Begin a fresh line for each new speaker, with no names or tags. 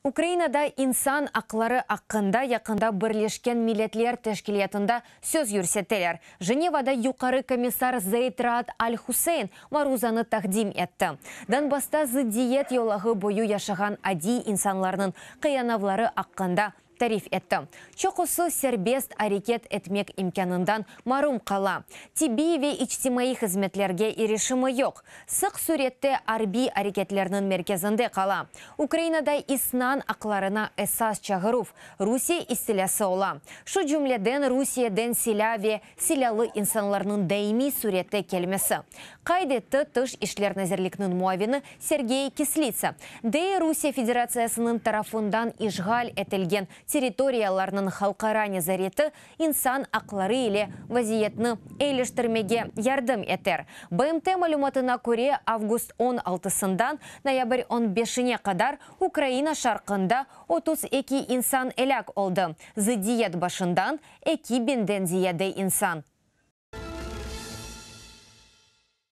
Украинада инсан ақылары аққында яқында бірлешкен милетлер тәшкілетінді сөз юрсеттелер. Женевада юқары комиссар Зейтрат Аль-Хусейн Марузаны тақдим етті. Данбаста зы диет елағы бойу яшыған ади инсанларының қиянавлары аққында тариф етті. Чоқысы сербест арекет этмек имканындан марум қала. Тибиеве ичтимаи хизметлерге ерешімі ек. Сық суретті арби арекетлерінің меркезінде қала. Украинада иснан ақларына эсас чағыруф. Русия истелясы ола. Шу жүмледен Русияден селяве селялы инсанларының дәйми суретті келмесі. Қайдетті тұш ишлер нәзірлікнің муавіні Сергей Кислица. Дей Русия Федерациясының тарафындан ижғал әтілген территорияларының халқара незареті инсан ақлары еле вазиетіні әйліштірмеге ярдым етер. БМТ мәліматына көре август 16-сындан ноябрь 15 іне қадар Украина шарқында 32 инсан әләк олды. Зидиет башындан 2 бенден зияды инсан.